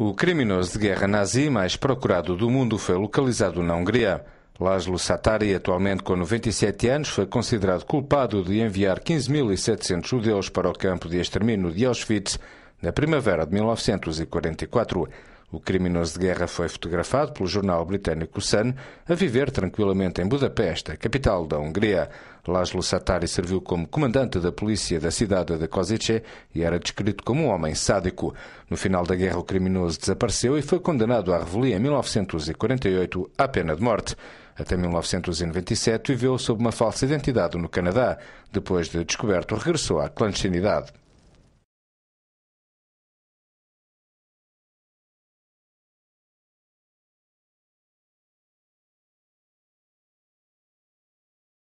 O criminoso de guerra nazi mais procurado do mundo foi localizado na Hungria. Laszlo Satari, atualmente com 97 anos, foi considerado culpado de enviar 15.700 judeus para o campo de extermínio de Auschwitz na primavera de 1944. O criminoso de guerra foi fotografado pelo jornal britânico Sun a viver tranquilamente em Budapeste, capital da Hungria. Laszlo Satari serviu como comandante da polícia da cidade de Kozice e era descrito como um homem sádico. No final da guerra, o criminoso desapareceu e foi condenado à revelia em 1948 à pena de morte. Até 1997 viveu sob uma falsa identidade no Canadá. Depois de descoberto, regressou à clandestinidade.